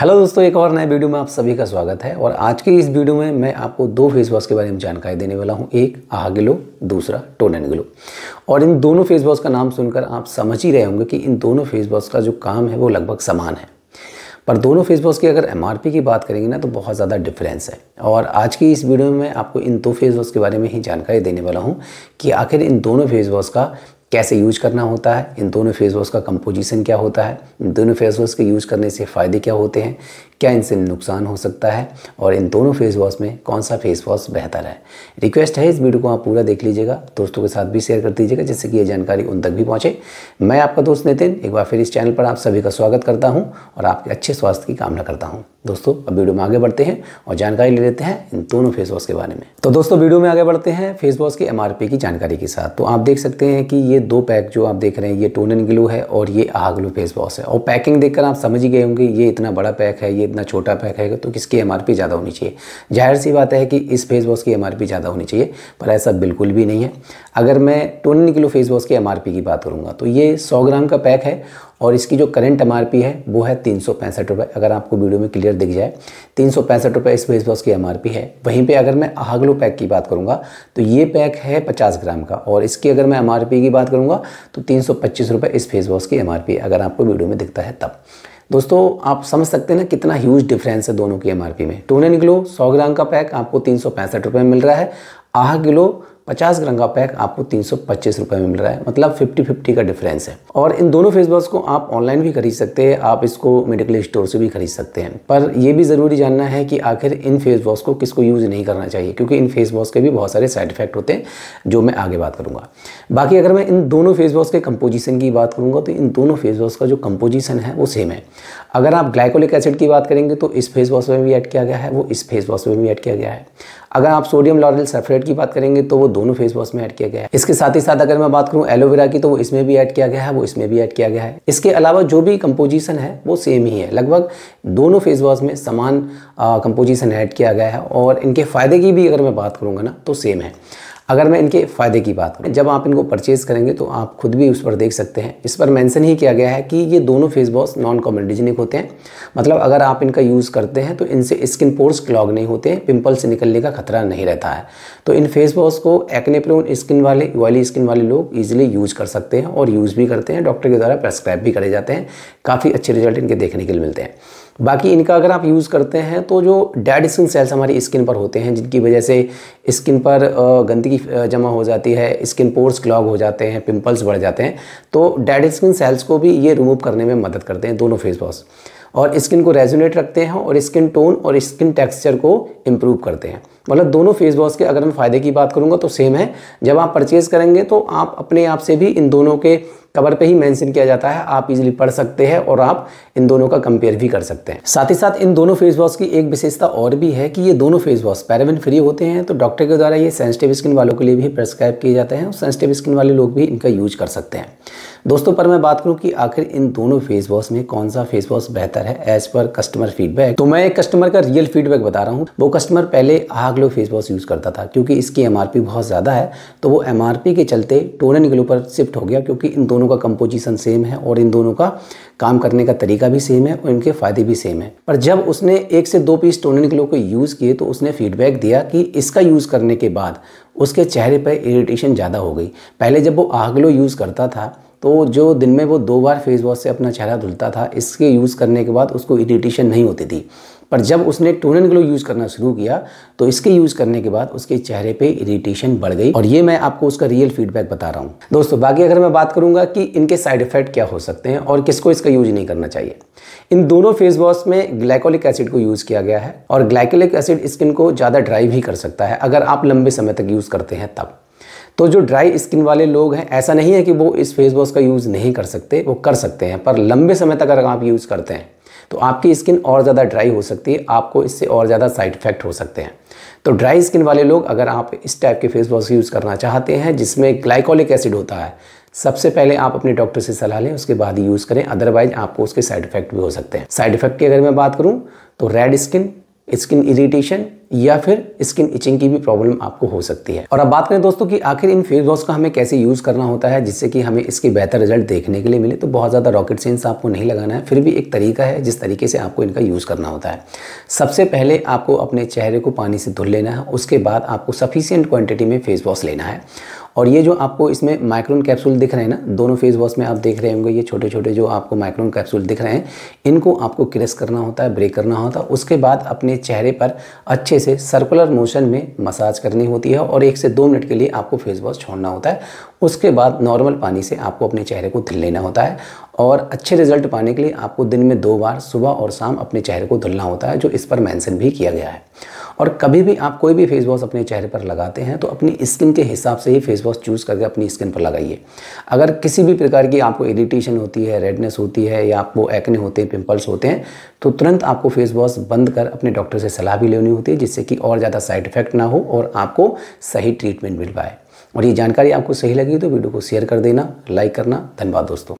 hello दोस्तों एक और नए वीडियो में आप सभी का स्वागत है और आज की इस वीडियो में मैं आपको दो फेस वॉश के बारे में जानकारी देने वाला हूं एक आहा ग्लो दूसरा टोन एंड ग्लो और इन दोनों फेस वॉश का नाम सुनकर आप समझ ही रहे होंगे कि इन दोनों फेस वॉश का जो काम है वो लगभग समान है पर दोनों फेस वॉश की अगर एम की बात करेंगे ना तो बहुत ज़्यादा डिफरेंस है और आज की इस वीडियो में मैं आपको इन दो फेस वॉश के बारे में ही जानकारी देने वाला हूँ कि आखिर इन दोनों फेस वॉश का कैसे यूज करना होता है इन दोनों फेस वॉश का कंपोजिशन क्या होता है इन दोनों फेस वॉश के यूज करने से फ़ायदे क्या होते हैं क्या इनसे नुकसान हो सकता है और इन दोनों फेस वॉश में कौन सा फेस वॉश बेहतर है रिक्वेस्ट है इस वीडियो को आप पूरा देख लीजिएगा दोस्तों के साथ भी शेयर कर दीजिएगा जिससे कि ये जानकारी उन तक भी पहुँचे मैं आपका दोस्त नितिन एक बार फिर इस चैनल पर आप सभी का स्वागत करता हूँ और आपके अच्छे स्वास्थ्य की कामना करता हूँ दोस्तों अब वीडियो में आगे बढ़ते हैं और जानकारी ले लेते हैं इन दोनों फेस वॉश के बारे में तो दोस्तों वीडियो में आगे बढ़ते हैं फेस वॉश की एम की जानकारी के साथ तो आप देख सकते हैं कि ये दो पैक जो आप देख रहे हैं ये टोन एंड ग्लू है और ये आहा ग्लू फेस वॉश है और पैकिंग देखकर आप समझ ही गए होंगे ये इतना बड़ा पैक है ये इतना छोटा पैक है तो किसकी एम ज़्यादा होनी चाहिए जाहिर सी बात है कि इस फेस वॉश की एम ज़्यादा होनी चाहिए पर ऐसा बिल्कुल भी नहीं है अगर मैं ट्वेंटी किलो फेस वॉश की एम की बात करूँगा तो ये सौ ग्राम का पैक है और इसकी जो करंट एम है वो है तीन रुपए अगर आपको वीडियो में क्लियर दिख जाए तीन सौ पैंसठ रुपये इस फेस वॉश की एम है वहीं पे अगर मैं आगलो पैक की बात करूँगा तो ये पैक है 50 ग्राम का और इसकी अगर मैं एम की बात करूँगा तो तीन सौ पच्चीस रुपए इस फेस वॉश की एम अगर आपको वीडियो में दिखता है तब दोस्तों आप समझ सकते हैं ना कितना ह्यूज डिफरेंस है दोनों की एमआरपी में टू निकलो सौ ग्राम का पैक आपको तीन सौ पैंसठ रुपये में मिल रहा है आह किलो पचास ग्राम का पैक आपको तीन सौ में मिल रहा है मतलब 50 50 का डिफरेंस है और इन दोनों फेस वॉश को आप ऑनलाइन भी खरीद सकते हैं आप इसको मेडिकल स्टोर से भी खरीद सकते हैं पर यह भी ज़रूरी जानना है कि आखिर इन फेस वॉश को किसको यूज़ नहीं करना चाहिए क्योंकि इन फेस वॉश के भी बहुत सारे साइड इफेक्ट होते हैं जो मैं आगे बात करूँगा बाकी अगर मैं इन दोनों फेस वॉश के कंपोजिशन की बात करूँगा तो इन दोनों फेस वॉश का जो कंपोजिशन है वो सेम है अगर आप ग्लाइकोलिक एसिड की बात करेंगे तो इस फेस वॉश में भी ऐड किया गया है वो इस फेस वॉश में भी ऐड किया गया है अगर आप सोडियम लॉरल सल्फेट की बात करेंगे तो वो दोनों फेस वॉश में ऐड किया गया है इसके साथ ही साथ अगर मैं बात करूं एलोवेरा की तो वो इसमें भी ऐड किया गया है वो इसमें भी ऐड किया गया है इसके अलावा जो भी कंपोजिशन है वो सेम ही है लगभग दोनों फेस वॉश में समान कंपोजिशन ऐड किया गया है और इनके फ़ायदे की भी अगर मैं बात करूँगा ना तो सेम है अगर मैं इनके फ़ायदे की बात करूँ जब आप इनको परचेज़ करेंगे तो आप खुद भी उस पर देख सकते हैं इस पर मेंशन ही किया गया है कि ये दोनों फेस वॉश नॉन कॉमेडिजेनिक होते हैं मतलब अगर आप इनका यूज़ करते हैं तो इनसे स्किन पोर्स क्लॉग नहीं होते पिम्पल से निकलने का खतरा नहीं रहता है तो इन फेस वॉश को एक्ने स्किन वाले वाली स्किन वाले लोग ईजिली यूज़ कर सकते हैं और यूज़ भी करते हैं डॉक्टर के द्वारा प्रेस्क्राइब भी करे जाते हैं काफ़ी अच्छे रिजल्ट इनके देखने के लिए मिलते हैं बाकी इनका अगर आप यूज़ करते हैं तो जो डेड स्किन सेल्स हमारी स्किन पर होते हैं जिनकी वजह से स्किन पर गंदगी जमा हो जाती है स्किन पोर्स क्लॉग हो जाते हैं पिंपल्स बढ़ जाते हैं तो डेड स्किन सेल्स को भी ये रिमूव करने में मदद करते हैं दोनों फेस वॉश और स्किन को रेजुनेट रखते हैं और स्किन टोन और स्किन टेक्सचर को इम्प्रूव करते हैं मतलब दोनों फेस वॉश के अगर मैं फ़ायदे की बात करूँगा तो सेम है जब आप परचेज़ करेंगे तो आप अपने आप से भी इन दोनों के कवर पे ही मेंशन किया जाता है आप इजीली पढ़ सकते हैं और आप इन दोनों का कंपेयर भी कर सकते हैं साथ ही साथ इन दोनों फेस वॉश की एक विशेषता और भी है कि ये दोनों फेस वॉश पैराबिन फ्री होते हैं तो डॉक्टर के द्वारा ये सेंसिटिव स्किन वालों के लिए भी प्रेस्क्राइब किए जाते हैं और सेंसिटिव स्किन वाले लोग भी इनका यूज कर सकते हैं दोस्तों पर मैं बात करूं कि आखिर इन दोनों फेस वॉश में कौन सा फेस वॉश बेहतर है एज पर कस्टमर फीडबैक तो मैं एक कस्टमर का रियल फीडबैक बता रहा हूं वो कस्टमर पहले आगलो फेस वॉश यूज़ करता था क्योंकि इसकी एमआरपी बहुत ज़्यादा है तो वो एमआरपी के चलते एंड ग्लो पर शिफ्ट हो गया क्योंकि इन दोनों दोनों का कंपोजिशन सेम है और इन दोनों का काम करने का तरीका भी सेम है और इनके फ़ायदे भी सेम है पर जब उसने एक से दो पीस टोनिन ग्लो को यूज़ किए तो उसने फीडबैक दिया कि इसका यूज़ करने के बाद उसके चेहरे पर इरीटेशन ज़्यादा हो गई पहले जब वो आहगलो यूज़ करता था तो जो दिन में वो दो बार फेस वॉश से अपना चेहरा धुलता था इसके यूज़ करने के बाद उसको इरीटेशन नहीं होती थी पर जब उसने एंड ग्लो यूज़ करना शुरू किया तो इसके यूज़ करने के बाद उसके चेहरे पे इरिटेशन बढ़ गई और ये मैं आपको उसका रियल फीडबैक बता रहा हूँ दोस्तों बाकी अगर मैं बात करूँगा कि इनके साइड इफ़ेक्ट क्या हो सकते हैं और किसको इसका यूज नहीं करना चाहिए इन दोनों फेस वॉश में ग्लाइकोलिक एसिड को यूज़ किया गया है और ग्लाइकोलिक एसिड स्किन को ज़्यादा ड्राई भी कर सकता है अगर आप लंबे समय तक यूज़ करते हैं तब तो जो ड्राई स्किन वाले लोग हैं ऐसा नहीं है कि वो इस फेस वॉश का यूज़ नहीं कर सकते वो कर सकते हैं पर लंबे समय तक अगर आप यूज़ करते हैं तो आपकी स्किन और ज़्यादा ड्राई हो सकती है आपको इससे और ज़्यादा साइड इफ़ेक्ट हो सकते हैं तो ड्राई स्किन वाले लोग अगर आप इस टाइप के फेस वॉश यूज़ करना चाहते हैं जिसमें ग्लाइकोलिक एसिड होता है सबसे पहले आप अपने डॉक्टर से सलाह लें उसके बाद यूज़ करें अदरवाइज आपको उसके साइड इफ़ेक्ट भी हो सकते हैं साइड इफ़ेक्ट की अगर मैं बात करूँ तो रेड स्किन स्किन इरिटेशन या फिर स्किन इचिंग की भी प्रॉब्लम आपको हो सकती है और अब बात करें दोस्तों कि आखिर इन फेस वॉश का हमें कैसे यूज़ करना होता है जिससे कि हमें इसके बेहतर रिजल्ट देखने के लिए मिले तो बहुत ज़्यादा रॉकेट साइंस आपको नहीं लगाना है फिर भी एक तरीका है जिस तरीके से आपको इनका यूज़ करना होता है सबसे पहले आपको अपने चेहरे को पानी से धुल लेना है उसके बाद आपको सफिशियंट क्वान्टिटी में फेस वॉश लेना है और ये जो आपको इसमें माइक्रोन कैप्सूल दिख रहे हैं ना दोनों फेस वॉश में आप देख रहे होंगे ये छोटे छोटे जो आपको माइक्रोन कैप्सूल दिख रहे हैं इनको आपको क्रेस करना होता है ब्रेक करना होता है उसके बाद अपने चेहरे पर अच्छे से सर्कुलर मोशन में मसाज करनी होती है और एक से दो मिनट के लिए आपको फेस वॉश छोड़ना होता है उसके बाद नॉर्मल पानी से आपको अपने चेहरे को धुल लेना होता है और अच्छे रिजल्ट पाने के लिए आपको दिन में दो बार सुबह और शाम अपने चेहरे को धुलना होता है जो इस पर मेंशन भी किया गया है और कभी भी आप कोई भी फेस वॉश अपने चेहरे पर लगाते हैं तो अपनी स्किन के हिसाब से ही फेस वॉश चूज़ करके अपनी स्किन पर लगाइए अगर किसी भी प्रकार की आपको इरीटेशन होती है रेडनेस होती है या आपको एक्ने होते हैं पिंपल्स होते हैं तो तुरंत आपको फेस वॉश बंद कर अपने डॉक्टर से सलाह भी लेनी होती है जिससे कि और ज़्यादा साइड इफेक्ट ना हो और आपको सही ट्रीटमेंट मिल पाए और ये जानकारी आपको सही लगी तो वीडियो को शेयर कर देना लाइक करना धन्यवाद दोस्तों